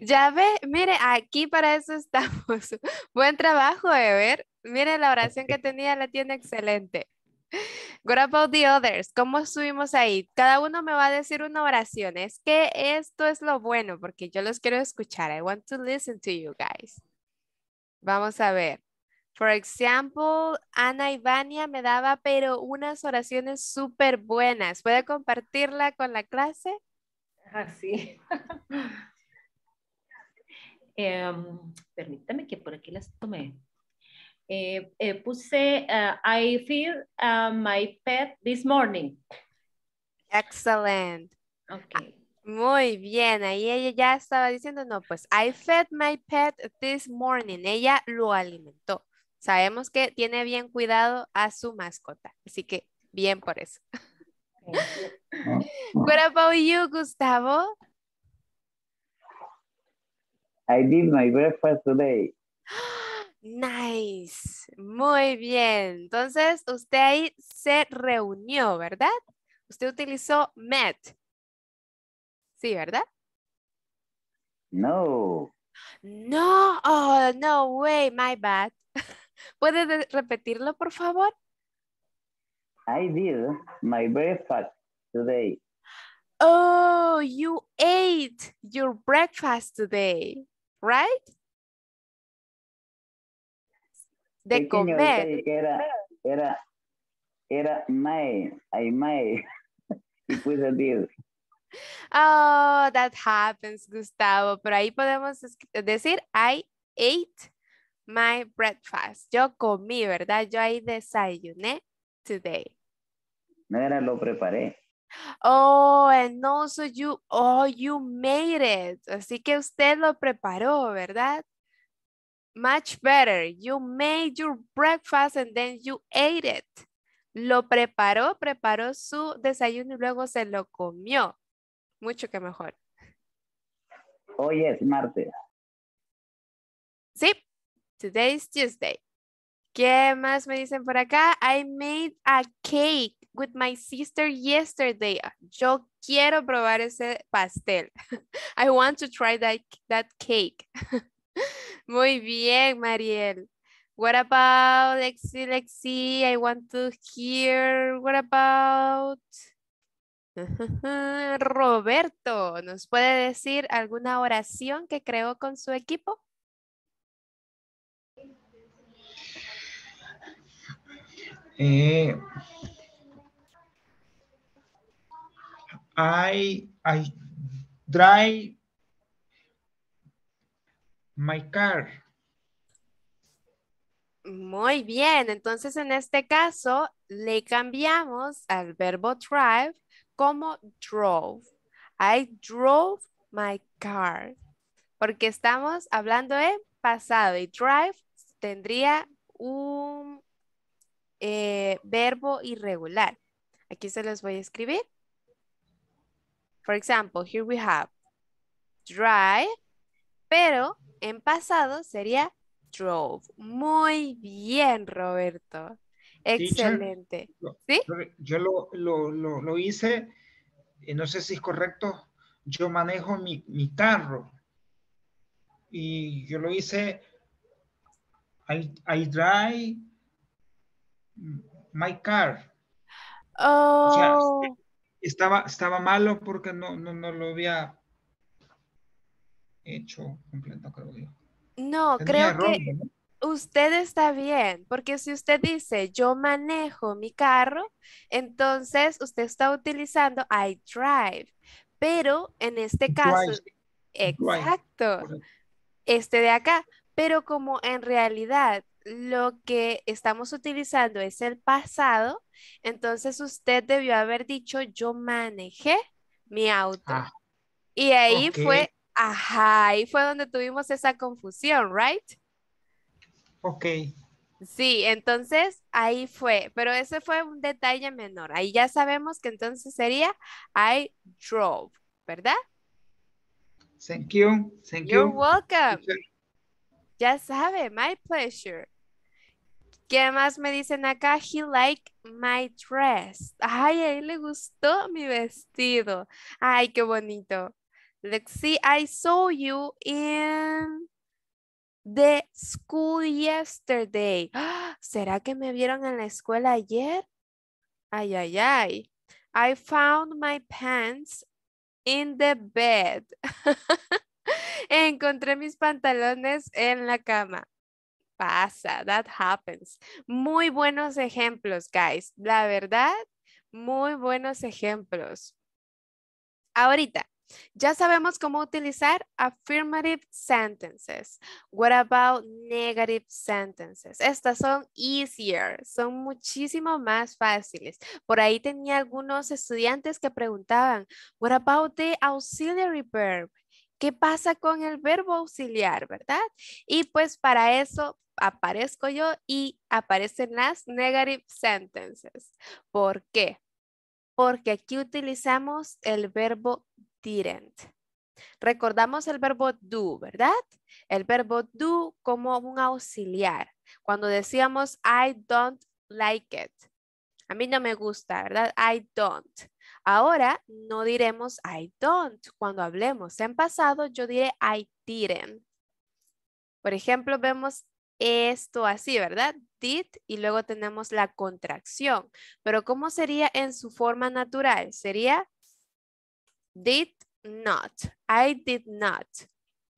ya ve, mire, aquí para eso estamos. Buen trabajo, Ever. Eh, mire la oración que tenía, la tiene excelente. What about the others? ¿Cómo subimos ahí? Cada uno me va a decir una oración. Es que esto es lo bueno porque yo los quiero escuchar. I want to listen to you guys. Vamos a ver. Por ejemplo, Ana Ivania me daba, pero unas oraciones súper buenas. ¿Puede compartirla con la clase? Así. Ah, em, permítame que por aquí las tome. Eh, eh, puse, ah, I feed ah, my pet this morning. Excellent. Okay. Muy bien, ahí ella ya estaba diciendo, no, pues I fed my pet this morning. Ella lo alimentó. Sabemos que tiene bien cuidado a su mascota, así que bien por eso. What about you, Gustavo? I did my breakfast today. Nice, muy bien. Entonces, usted ahí se reunió, ¿verdad? Usted utilizó met. Sí, ¿verdad? No. No, oh, no way, my bad. ¿Puedes repetirlo, por favor? I did my breakfast today. Oh, you ate your breakfast today, right? De comer. Era, era, era my, I may. Y puse did. Oh, that happens, Gustavo. Pero ahí podemos decir I ate my breakfast. Yo comí, ¿verdad? Yo ahí desayuné today. Mira, lo preparé. Oh, and also you, oh, you made it. Así que usted lo preparó, ¿verdad? Much better. You made your breakfast and then you ate it. Lo preparó, preparó su desayuno y luego se lo comió. Mucho que mejor. Hoy es martes is Tuesday. ¿Qué más me dicen por acá? I made a cake with my sister yesterday. Yo quiero probar ese pastel. I want to try that, that cake. Muy bien, Mariel. What about Lexi, Lexi? I want to hear. What about Roberto? ¿Nos puede decir alguna oración que creó con su equipo? Eh, I, drive my car. Muy bien, entonces en este caso le cambiamos al verbo drive como drove. I drove my car. Porque estamos hablando de pasado y drive tendría un, eh, verbo irregular. Aquí se los voy a escribir. For example, here we have drive, pero en pasado sería drove. Muy bien, Roberto. Excelente. ¿Sí? Yo, lo, hice, y no sé si es correcto, yo manejo mi, mi carro. Y yo lo hice, I, I my car. Oh. estaba, estaba malo porque no, no, lo había hecho completo, creo yo. No, creo que usted está bien, porque si usted dice yo manejo mi carro, entonces usted está utilizando I drive, pero en este caso, exacto, este de acá, pero como en realidad lo que estamos utilizando es el pasado, entonces usted debió haber dicho yo manejé mi auto. Ah, y ahí fue, ajá, ahí fue donde tuvimos esa confusión, ¿right? Ok. Sí, entonces ahí fue, pero ese fue un detalle menor. Ahí ya sabemos que entonces sería I drove, ¿verdad? Thank you. Thank You're welcome. Ya sabe, my pleasure. Y además me dicen acá, he liked my dress. Ay, a él le gustó mi vestido. Ay, qué bonito. Let's see, I saw you in the school yesterday. ¿Será que me vieron en la escuela ayer? Ay, ay, ay. I found my pants in the bed. Encontré mis pantalones en la cama pasa, that happens. Muy buenos ejemplos, guys. La verdad, muy buenos ejemplos. Ahorita, ya sabemos cómo utilizar affirmative sentences. What about negative sentences? Estas son easier, son muchísimo más fáciles. Por ahí tenía algunos estudiantes que preguntaban, what about the auxiliary verb? ¿Qué pasa con el verbo auxiliar, verdad? Y pues para eso aparezco yo y aparecen las negative sentences. ¿Por qué? Porque aquí utilizamos el verbo didn't. Recordamos el verbo do, ¿verdad? El verbo do como un auxiliar. Cuando decíamos I don't like it. A mí no me gusta, ¿verdad? I don't. Ahora no diremos I don't. Cuando hablemos en pasado, yo diré I didn't. Por ejemplo, vemos esto así, ¿verdad? Did y luego tenemos la contracción. Pero ¿cómo sería en su forma natural? Sería did not. I did not.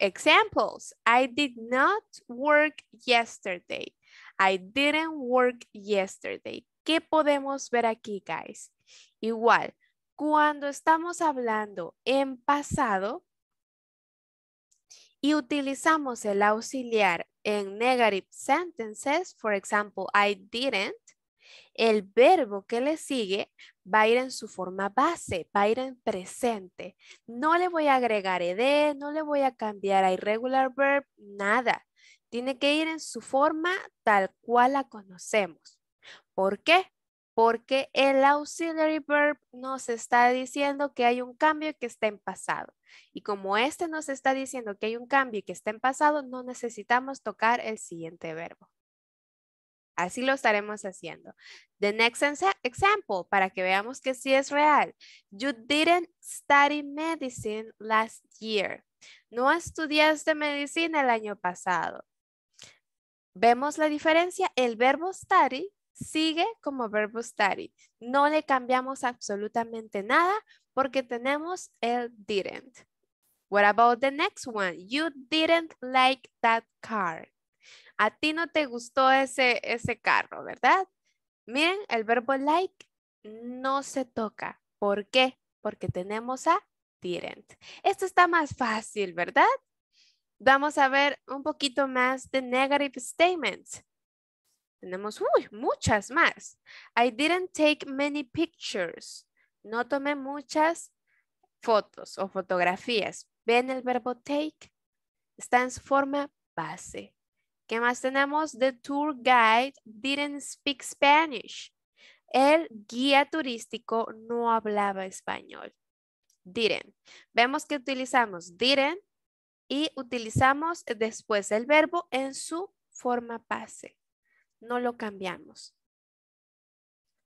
Examples. I did not work yesterday. I didn't work yesterday. ¿Qué podemos ver aquí, guys? Igual, cuando estamos hablando en pasado, y utilizamos el auxiliar en negative sentences, for example, I didn't, el verbo que le sigue va a ir en su forma base, va a ir en presente. No le voy a agregar ed, no le voy a cambiar a irregular verb, nada. Tiene que ir en su forma tal cual la conocemos. ¿Por qué? porque el auxiliary verb nos está diciendo que hay un cambio que está en pasado. Y como este nos está diciendo que hay un cambio que está en pasado, no necesitamos tocar el siguiente verbo. Así lo estaremos haciendo. The next example, para que veamos que sí es real. You didn't study medicine last year. No estudiaste medicina el año pasado. ¿Vemos la diferencia? El verbo study sigue como verbo study. No le cambiamos absolutamente nada porque tenemos el didn't. What about the next one? You didn't like that car. A ti no te gustó ese, ese carro, ¿verdad? Miren, el verbo like no se toca. ¿Por qué? Porque tenemos a didn't. Esto está más fácil, ¿verdad? Vamos a ver un poquito más de negative statements. Tenemos muchas más. I didn't take many pictures. No tomé muchas fotos o fotografías. Ven el verbo take. Está en su forma base. ¿Qué más tenemos? The tour guide didn't speak Spanish. El guía turístico no hablaba español. Didn't. Vemos que utilizamos didn't y utilizamos después el verbo en su forma base no lo cambiamos.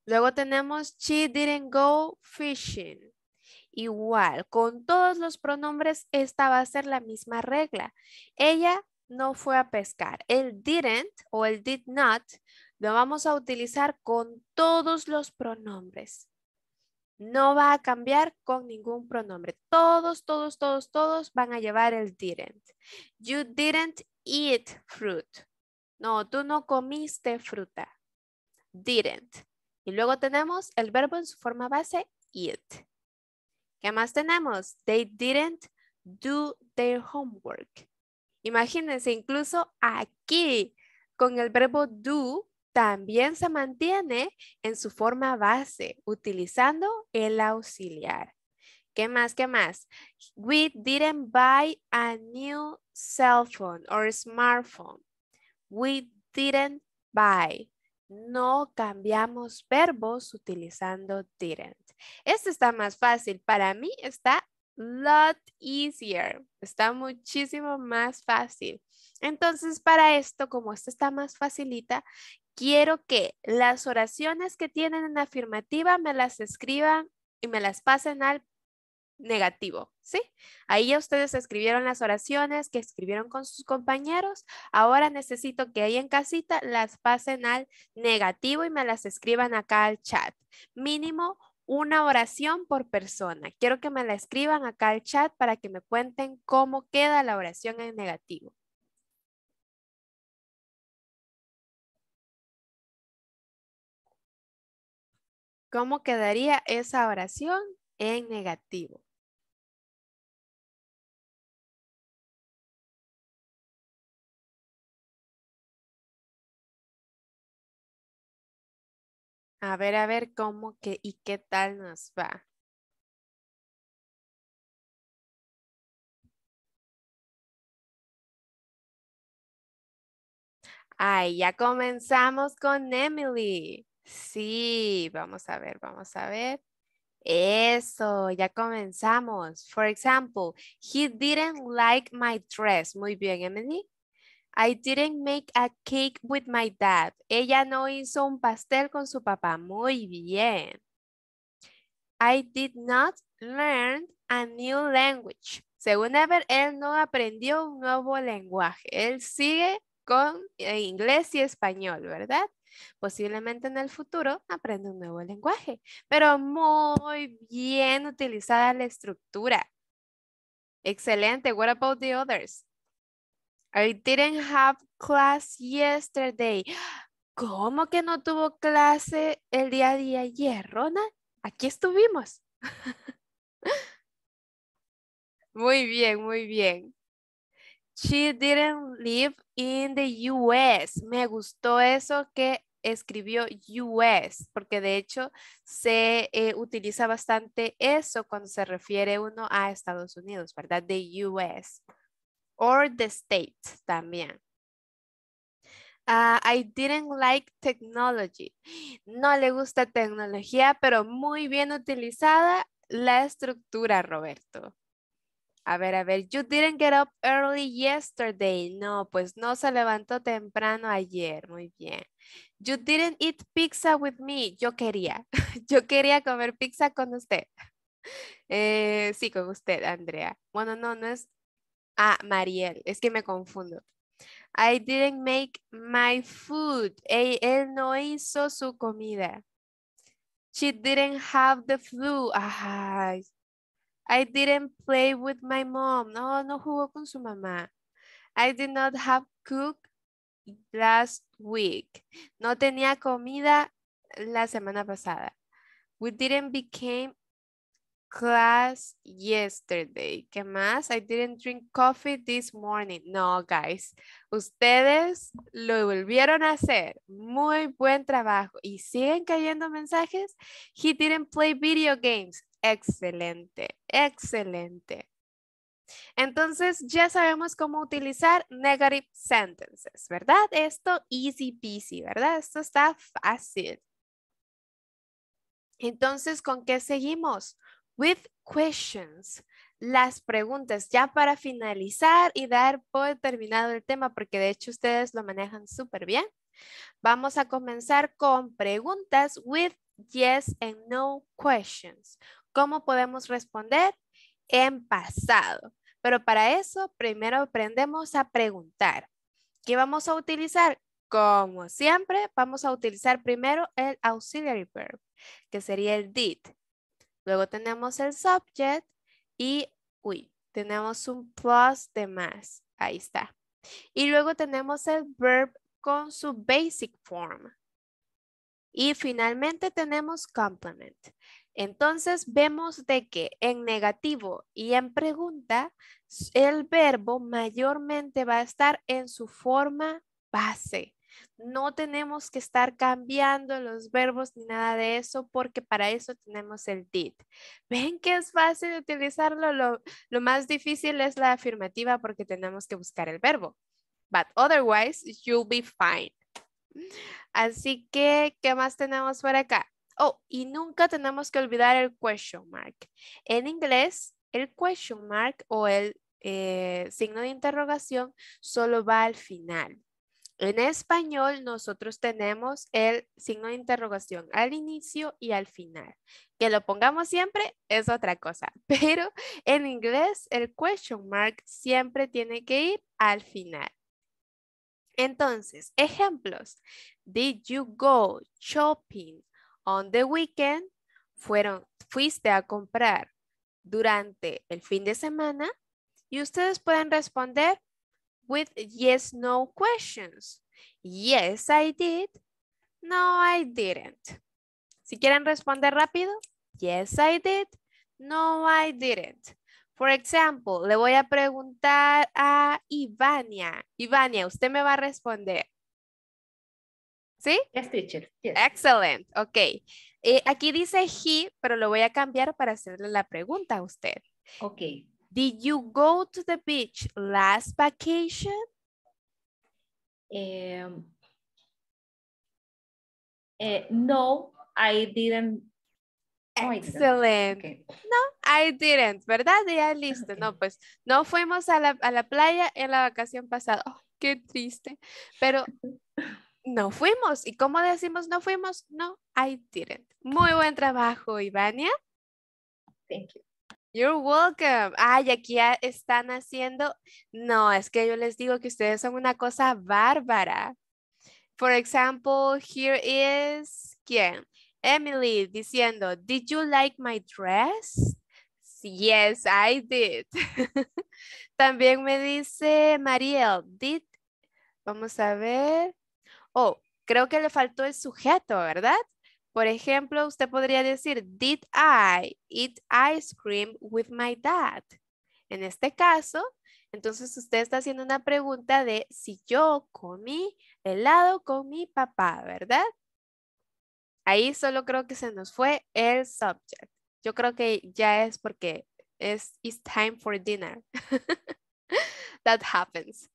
Luego tenemos she didn't go fishing. Igual, con todos los pronombres esta va a ser la misma regla. Ella no fue a pescar. El didn't o el did not lo vamos a utilizar con todos los pronombres. No va a cambiar con ningún pronombre. Todos, todos, todos, todos van a llevar el didn't. You didn't eat fruit. No, tú no comiste fruta. Didn't. Y luego tenemos el verbo en su forma base, it. ¿Qué más tenemos? They didn't do their homework. Imagínense, incluso aquí, con el verbo do, también se mantiene en su forma base, utilizando el auxiliar. ¿Qué más? ¿Qué más? We didn't buy a new cell phone or smartphone. We didn't buy. No cambiamos verbos utilizando didn't. Esto está más fácil. Para mí está lot easier. Está muchísimo más fácil. Entonces, para esto, como esto está más facilita, quiero que las oraciones que tienen en afirmativa me las escriban y me las pasen al negativo, ¿sí? Ahí ya ustedes escribieron las oraciones que escribieron con sus compañeros. Ahora necesito que ahí en casita las pasen al negativo y me las escriban acá al chat. Mínimo una oración por persona. Quiero que me la escriban acá al chat para que me cuenten cómo queda la oración en negativo. ¿Cómo quedaría esa oración en negativo? A ver, a ver cómo que y qué tal nos va. Ay, ya comenzamos con Emily. Sí, vamos a ver, vamos a ver. Eso, ya comenzamos. For example, he didn't like my dress. Muy bien, Emily. I didn't make a cake with my dad. Ella no hizo un pastel con su papá. Muy bien. I did not learn a new language. Según Ever, él no aprendió un nuevo lenguaje. Él sigue con eh, inglés y español, ¿verdad? Posiblemente en el futuro aprenda un nuevo lenguaje, pero muy bien utilizada la estructura. Excelente. What about the others? I didn't have class yesterday. ¿Cómo que no tuvo clase el día de ayer, Rona? Aquí estuvimos. muy bien, muy bien. She didn't live in the US. Me gustó eso que escribió US, porque de hecho se eh, utiliza bastante eso cuando se refiere uno a Estados Unidos, ¿verdad? The US or the state, también. Ah, I didn't like technology. No le gusta tecnología, pero muy bien utilizada la estructura, Roberto. A ver, a ver, you didn't get up early yesterday. No, pues no se levantó temprano ayer. Muy bien. You didn't eat pizza with me. Yo quería. Yo quería comer pizza con usted. Eh, sí, con usted, Andrea. Bueno, no, no es a Mariel, es que me confundo. I didn't make my food. Él no hizo su comida. She didn't have the flu. I didn't play with my mom. No, no jugó con su mamá. I did not have cook last week. No tenía comida la semana pasada. We didn't became class yesterday. ¿Qué más? I didn't drink coffee this morning. No, guys. Ustedes lo volvieron a hacer. Muy buen trabajo. Y siguen cayendo mensajes. He didn't play video games. Excelente, excelente. Entonces ya sabemos cómo utilizar negative sentences, ¿verdad? Esto easy peasy, ¿verdad? Esto está fácil. Entonces, ¿con qué seguimos? with questions. Las preguntas ya para finalizar y dar por terminado el tema, porque de hecho ustedes lo manejan súper bien. Vamos a comenzar con preguntas with yes and no questions. ¿Cómo podemos responder? En pasado. Pero para eso, primero aprendemos a preguntar. ¿Qué vamos a utilizar? Como siempre, vamos a utilizar primero el auxiliary verb, que sería el did. Luego tenemos el subject y, uy, tenemos un plus de más. Ahí está. Y luego tenemos el verb con su basic form. Y finalmente tenemos complement. Entonces vemos de que en negativo y en pregunta, el verbo mayormente va a estar en su forma base. No tenemos que estar cambiando los verbos ni nada de eso porque para eso tenemos el did. Ven que es fácil utilizarlo, lo, más difícil es la afirmativa porque tenemos que buscar el verbo. But otherwise, you'll be fine. Así que, ¿qué más tenemos por acá? Oh, y nunca tenemos que olvidar el question mark. En inglés, el question mark o el eh, signo de interrogación solo va al final. En español nosotros tenemos el signo de interrogación al inicio y al final. Que lo pongamos siempre es otra cosa, pero en inglés el question mark siempre tiene que ir al final. Entonces, ejemplos. Did you go shopping on the weekend? fuiste a comprar durante el fin de semana. Y ustedes pueden responder with yes, no questions. Yes, I did. No, I didn't. Si quieren responder rápido, yes, I did. No, I didn't. For example, le voy a preguntar a Ivania. Ivania, usted me va a responder. ¿Sí? Yes, teacher. Yes. Excellent. Ok. Eh, aquí dice he, pero lo voy a cambiar para hacerle la pregunta a usted. Ok. Did you go to the beach last vacation? Em, eh, no, I didn't. Excellent. No, I didn't, ¿verdad? Ya listo. No, pues no fuimos a la, a la playa en la vacación pasada. Oh, qué triste. Pero no fuimos. ¿Y cómo decimos no fuimos? No, I didn't. Muy buen trabajo, Ivania. Thank you. You're welcome. Ay, aquí están haciendo. No, es que yo les digo que ustedes son una cosa bárbara. Por ejemplo, here is quién? Emily diciendo, "Did you like my dress?" Yes, I did. También me dice Mariel, "Did Vamos a ver. Oh, creo que le faltó el sujeto, ¿verdad? Por ejemplo, usted podría decir, did I eat ice cream with my dad? En este caso, entonces usted está haciendo una pregunta de si yo comí helado con mi papá, ¿verdad? Ahí solo creo que se nos fue el subject. Yo creo que ya es porque es time for dinner. That happens.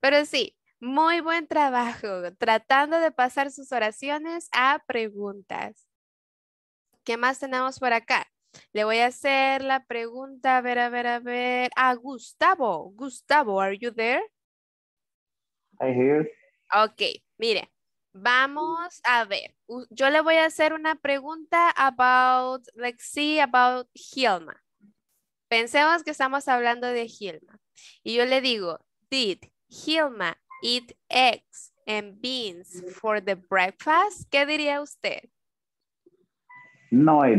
Pero sí, muy buen trabajo, tratando de pasar sus oraciones a preguntas. ¿Qué más tenemos por acá? Le voy a hacer la pregunta, a ver, a ver, a ver. A Gustavo. Gustavo, are you there? I hear. Ok, mire. Vamos a ver. Yo le voy a hacer una pregunta about, let's see, about Hilma. Pensemos que estamos hablando de Hilma. Y yo le digo, did Hilma eat eggs and beans for the breakfast? ¿Qué diría usted? No hay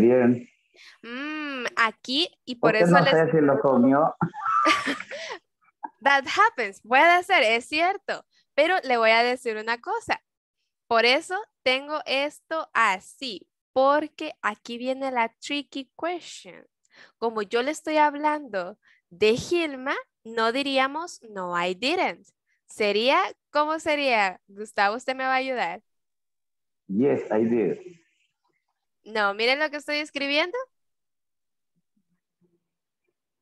Mmm, aquí y por Porque eso no les... sé si lo comió. That happens, puede ser, es cierto. Pero le voy a decir una cosa. Por eso tengo esto así, porque aquí viene la tricky question. Como yo le estoy hablando de Gilma, no diríamos no I didn't, Sería, ¿cómo sería? Gustavo, usted me va a ayudar. Yes, I did. No, miren lo que estoy escribiendo.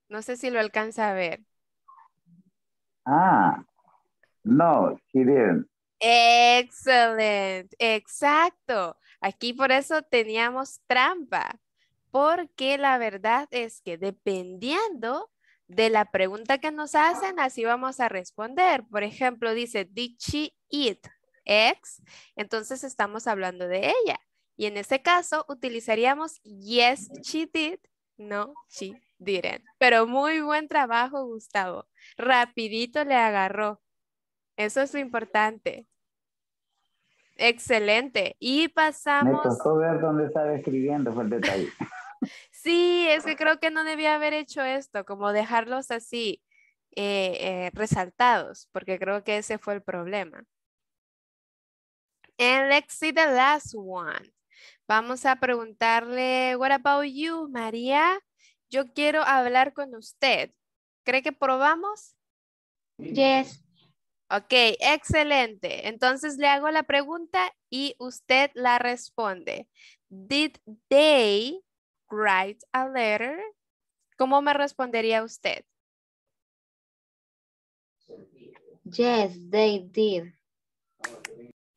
No sé si lo alcanza a ver. Ah, no, he didn't. Excelente, exacto. Aquí por eso teníamos trampa, porque la verdad es que dependiendo de la pregunta que nos hacen, así vamos a responder. Por ejemplo, dice, did she eat eggs? Entonces estamos hablando de ella. Y en ese caso utilizaríamos yes, she did, no, she didn't. Pero muy buen trabajo, Gustavo. Rapidito le agarró. Eso es lo importante. Excelente. Y pasamos... Me tocó ver dónde estaba escribiendo, fue el detalle. sí, es que creo que no debía haber hecho esto, como dejarlos así eh, eh, resaltados, porque creo que ese fue el problema. And let's see the last one. Vamos a preguntarle, what about you, María? Yo quiero hablar con usted. ¿Cree que probamos? Yes. Ok, excelente. Entonces le hago la pregunta y usted la responde. Did they write a letter, ¿cómo me respondería usted? Yes, they did.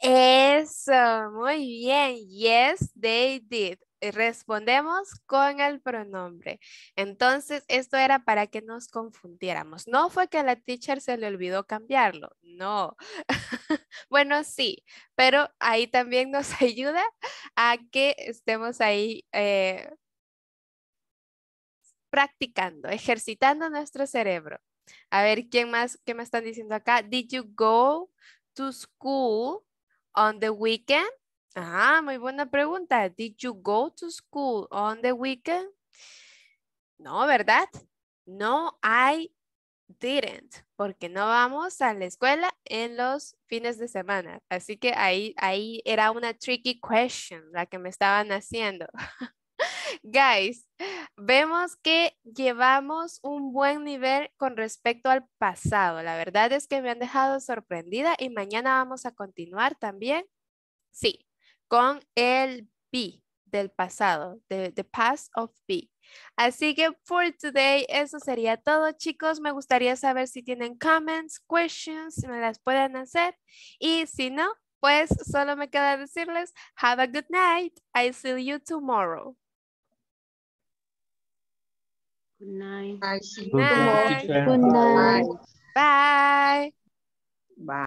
Eso, muy bien. Yes, they did. Respondemos con el pronombre. Entonces, esto era para que nos confundiéramos. No fue que a la teacher se le olvidó cambiarlo. No. bueno, sí, pero ahí también nos ayuda a que estemos ahí eh, practicando, ejercitando nuestro cerebro. A ver, ¿quién más? ¿Qué me están diciendo acá? Did you go to school on the weekend? Ah, muy buena pregunta. Did you go to school on the weekend? No, ¿verdad? No, I didn't, porque no vamos a la escuela en los fines de semana. Así que ahí, ahí era una tricky question la que me estaban haciendo. Guys, vemos que llevamos un buen nivel con respecto al pasado. La verdad es que me han dejado sorprendida y mañana vamos a continuar también, sí, con el be del pasado, the, past of be. Así que for today eso sería todo chicos. Me gustaría saber si tienen comments, questions, si me las pueden hacer y si no, pues solo me queda decirles have a good night. I see you tomorrow. Good night. Good night. Good night. Bye. Bye.